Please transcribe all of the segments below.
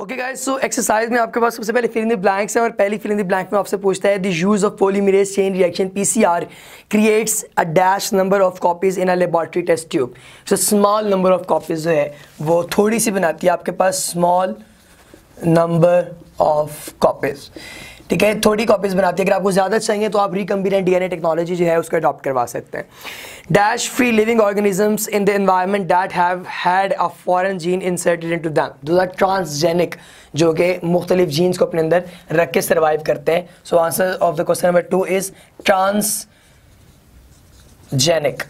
Okay guys so exercise में आपके पास सबसे पहले फिलिंग दी ब्लैंक्स है और पहली फिलिंग दी ब्लैंक में आपसे पूछता है the use of polymerase chain reaction PCR creates a dash number of copies in a laboratory test tube so small number of copies जो है वो थोड़ी सी बनाती है आपके पास स्मॉल नंबर ऑफ कॉपीज ठीक है थोड़ी कॉपीज बनाती है अगर आपको ज़्यादा चाहिए तो आप एन डीएनए टेक्नोलॉजी जो है उसको अडॉप्ट करवा सकते हैं dash free living organisms in the environment that have had a foreign gene inserted into them दो आर ट्रांसजेनिक जो कि मुख्तलिफ जीन्स को अपने अंदर रख के सर्वाइव करते हैं so answer of the question number two is transgenic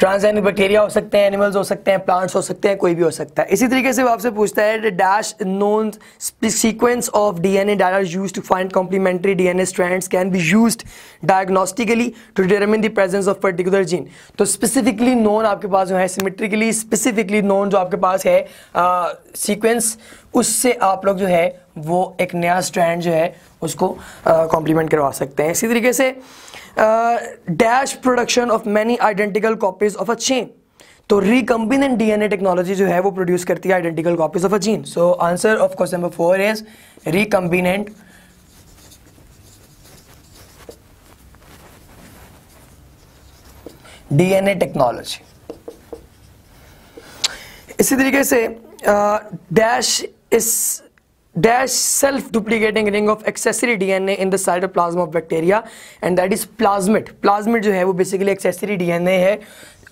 transgenic bacteria हो सकते हैं एनिमल्स हो सकते हैं प्लांट्स हो सकते हैं कोई भी हो सकता है इसी तरीके से वो आपसे पूछता है dash known sequence of DNA data use to find complementary DNA strands can be used diagnostically to determine the presence of particular gene तो स्पेसिफिकली नोन आपके पास जो है सिमेट्रिकली स्पेसिफिकली नोन जो आपके पास है सीक्वेंस उससे आप लोग जो है वो एक नया स्टैंड जो है उसको कॉम्प्लीमेंट करवा सकते हैं इसी तरीके से dash production of many identical copies of a chain तो रिकम्बिनेंट डीएनए टेक्नोलॉजी जो है वो प्रोड्यूस करती है identical copies of a gene so answer of question number four is recombinant DNA technology इसी तरीके से डैश इस dash self-duplicating ring of accessory DNA in the cytoplasm of bacteria and that is plasmid. Plasmid जो है वो basically accessory DNA है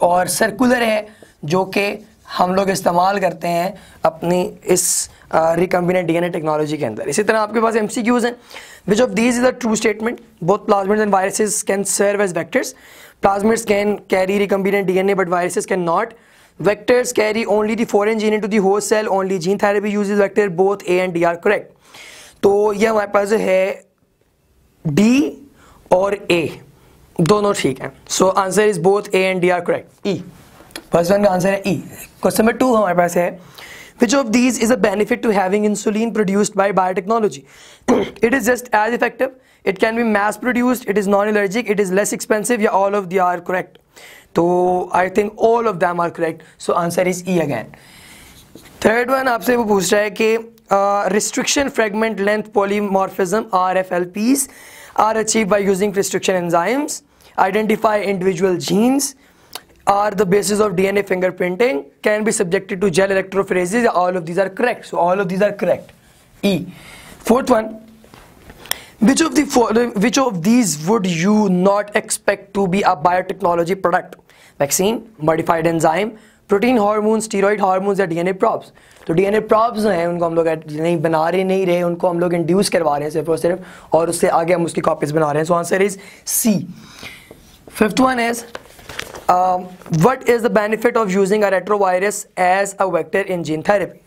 और circular है जो कि हम लोग इस्तेमाल करते हैं अपनी इस एन डीएनए टेक्नोलॉजी के अंदर इसी तरह आपके पास एमसीक्यूज हैं which of these is a true statement both plasmids and viruses can serve as vectors plasmids can carry an DNA but viruses can not Vectors carry only the foreign gene into the host cell. Only gene therapy uses vector. Both A and D are correct. तो ये हमारे पास है D और ए दोनों ठीक हैं so answer is both A and D are correct E first one का answer है ई क्वेश्चन नंबर टू हमारे पास है which of these is a benefit to having insulin produced by biotechnology it is just as effective it can be mass produced it is non allergic it is less expensive yeah all of the are correct तो I think all of them are correct so answer is E again third one आपसे वो पूछ रहा है कि restriction fragment length polymorphism R F L Ps are achieved by using restriction enzymes identify individual genes are the basis of D N A fingerprinting can be subjected to gel electrophoresis all of these are correct so all of these are correct E fourth one Which of the which of these would you not expect to be a biotechnology product? Vaccine, modified enzyme, protein hormones steroid hormones या DNA probes तो DNA probes हैं उनको हम लोग नहीं बना रहे नहीं रहे उनको हम लोग इंड्यूस करवा रहे हैं सिर्फ और सिर्फ और उससे आगे हम उसकी कॉपीज बना रहे हैं so answer is C fifth one is what is the benefit of using a retrovirus as a vector in gene therapy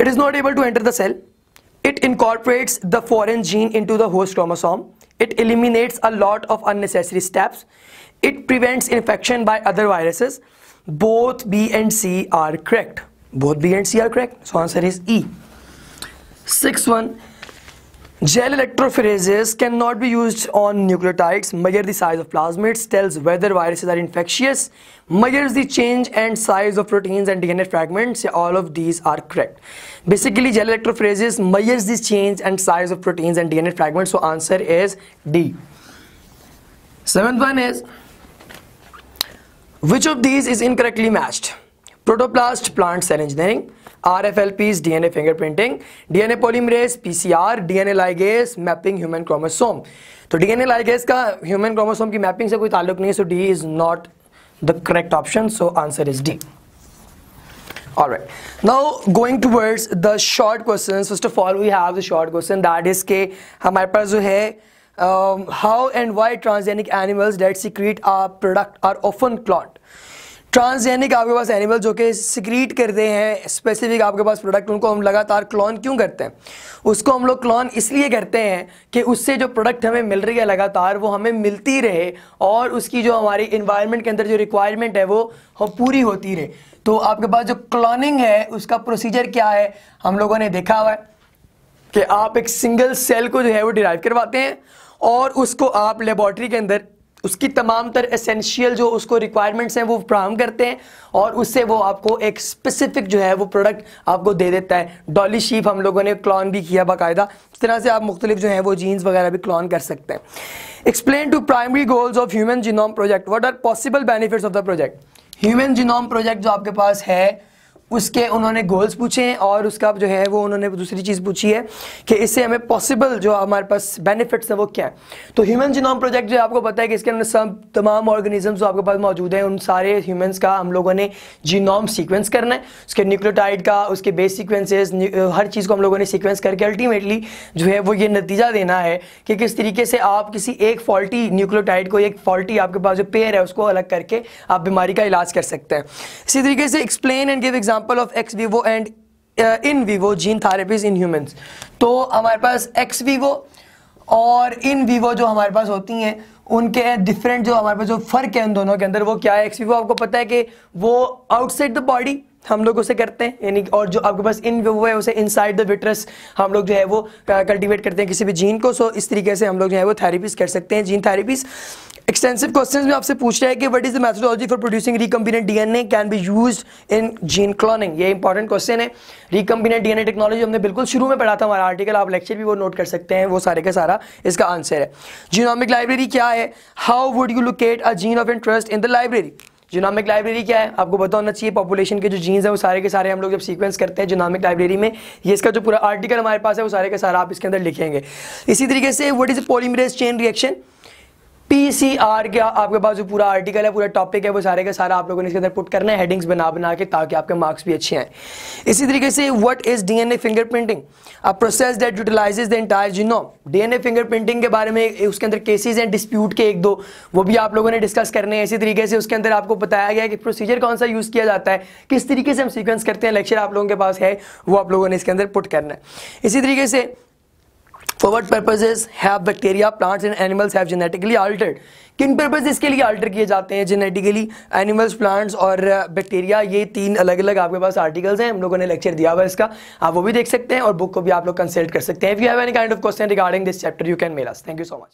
it is not able to enter the cell It incorporates the foreign gene into the host chromosome. It eliminates a lot of unnecessary steps. It prevents infection by other viruses. Both B and C are correct. Both B and C are correct. So answer is E. Sixth one, Gel electrophoresis cannot be used on nucleotides, measure the size of plasmids, tells whether viruses are infectious, measures the change and size of proteins and DNA fragments, all of these are correct. Basically, gel electrophoresis measures the change and size of proteins and DNA fragments, so answer is D. Seventh one is, which of these is incorrectly matched? Protoplast, plant cell engineering, R F L Ps D N A fingerprinting D N A polymerase P C R D N A ligase mapping human chromosome तो D N A ligase का human chromosome की mapping से कोई ताल्लुक नहीं है so D is not the correct option so answer is D all right now going towards the short questions first of all we have the short question that is के हमारे पास जो है um, how and why transgenic animals that secrete a product are often clot transgenic आपके पास animal जो कि secrete करते हैं स्पेसिफिक आपके पास प्रोडक्ट उनको हम लगातार क्लॉन क्यों करते हैं उसको हम लोग क्लॉन इसलिए करते हैं कि उससे जो प्रोडक्ट हमें मिल रही है लगातार वो हमें मिलती रहे और उसकी जो हमारी इन्वायरमेंट के अंदर जो रिक्वायरमेंट है वो हम पूरी होती रहे तो आपके पास जो क्लॉनिंग है उसका प्रोसीजर क्या है हम लोगों ने देखा हुआ है कि आप एक सिंगल सेल को जो है वो डिराइव करवाते हैं और उसको आप लेबॉर्ट्री के अंदर उसकी तमाम तर एसेंशियल जो उसको रिक्वायरमेंट्स हैं वो फ्राहम करते हैं और उससे वो आपको एक स्पेसिफिक जो है वो प्रोडक्ट आपको दे देता है डॉली शीप हम लोगों ने क्लॉन भी किया बाकायदा इस तरह से आप मुख्तलिफ जो है वो जीन्स वगैरह भी क्लॉन कर सकते हैं explain two primary goals of human genome project what are possible benefits of the project human genome project जो आपके पास है उसके उन्होंने गोल्स पूछे हैं और उसका जो है वो उन्होंने दूसरी चीज़ पूछी है कि इससे हमें पॉसिबल जो हमारे पास बेनिफिट्स हैं वो क्या है तो ह्यूमन जिनोम प्रोजेक्ट जो आपको पता है कि इसके अंदर सब तमाम ऑर्गेनिजम्स जो आपके पास मौजूद हैं उन सारे ह्यूमन्स का हम लोगों ने जीनोम सीक्वेंस करना है उसके न्यूक्लियोटाइड का उसके बेस सीक्वेंसेस हर चीज़ को हम लोगों ने सीक्वेंस करके अल्टीमेटली जो है वो ये नतीजा देना है कि किस तरीके से आप किसी एक फॉल्टी न्यूक्लियोटाइड को एक फॉल्टी आपके पास जो पेयर है उसको अलग करके आप बीमारी का इलाज कर सकते हैं इसी तरीके से explain and give exam example of ex vivo and in vivo gene therapies in human तो हमारे पास एक्स वीवो और इन वीवो जो हमारे पास होती हैं उनके डिफरेंट जो हमारे पास जो फ़र्क है उन दोनों के अंदर वो क्या है एक्स वीवो आपको पता है कि वो आउटसाइड द बॉडी हम लोग उसे करते हैं यानी और जो आपके पास इन वो है उसे इनसाइड द विट्रस हम लोग जो है वो कल्टीवेट करते हैं किसी भी जीन को सो इस तरीके से हम लोग जो है वो थेरेपीज कर सकते हैं जीन थेरेपीज एक्सटेंसिव क्वेश्चंस में आपसे पूछ रहा है कि what is the methodology for producing recombinant DNA can be use in gene cloning ये इंपॉर्टेंट क्वेश्चन है रिकम्बिनेट डीएनए टेक्नोलॉजी हमने बिल्कुल शुरू में पढ़ा था हमारा आर्टिकल आप लेक्चर भी वो नोट कर सकते हैं वो सारे का सारा इसका आंसर है जीनोमिक लाइब्रेरी क्या है how would you locate a gene of interest in the library genomic library क्या है आपको बता होना चाहिए पॉपुलेशन के जो जीन्स हैं वो सारे के सारे हम लोग जब सीक्वेंस करते हैं जिनोमिक लाइब्रेरी में ये इसका जो पूरा आर्टिकल हमारे पास है वो सारे का सारा आप इसके अंदर लिखेंगे इसी तरीके से what is polymerase chain reaction PCR के आपके पास जो पूरा आर्टिकल है पूरा टॉपिक है वो सारे का सारा आप लोगों ने इसके अंदर पुट करना है हेडिंग्स बना बना के ताकि आपके मार्क्स भी अच्छे आए इसी तरीके से what is DNA fingerprinting a process that utilises the entire genome DNA fingerprinting के बारे में उसके अंदर केसेज हैं डिस्प्यूट के एक दो वो भी आप लोगों ने डिस्कस करने हैं इसी तरीके से उसके अंदर आपको बताया गया कि प्रोसीजर कौन सा यूज़ किया जाता है किस तरीके से हम सीक्वेंस करते हैं लेक्चर आप लोगों के पास है वो आप लोगों ने इसके अंदर पुट करना है इसी तरीके से for what purposes have bacteria plants and animals have genetically altered किन पर्पजेज के लिए अल्टर किए जाते हैं जेनेटिकली एनिमल्स प्लांट्स और बैक्टीरिया uh, ये तीन अलग अलग आपके पास आर्टिकल्स हैं हम लोगों ने लेक्चर दिया हुआ है इसका आप वो भी देख सकते हैं और बुक को भी आप लोग कंसल्ट कर सकते हैं if you have any kind of question regarding this chapter you can mail thank you so much